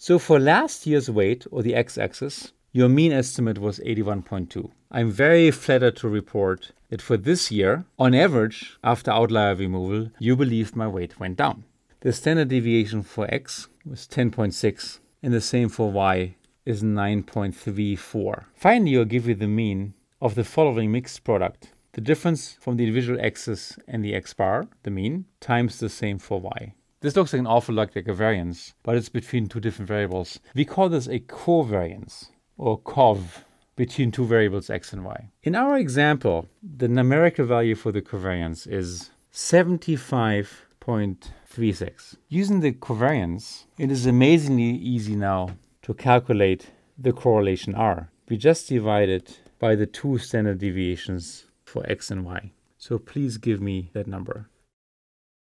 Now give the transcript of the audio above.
So for last year's weight, or the x-axis, your mean estimate was 81.2. I'm very flattered to report that for this year, on average, after outlier removal, you believe my weight went down. The standard deviation for x was 10.6, and the same for y is 9.34. Finally, I'll give you the mean of the following mixed product. The difference from the individual x's and the x bar, the mean, times the same for y. This looks like an awful lot like a variance, but it's between two different variables. We call this a covariance or cov between two variables x and y. In our example, the numerical value for the covariance is 75.36. Using the covariance, it is amazingly easy now to calculate the correlation r. We just divide it by the two standard deviations for x and y. So please give me that number.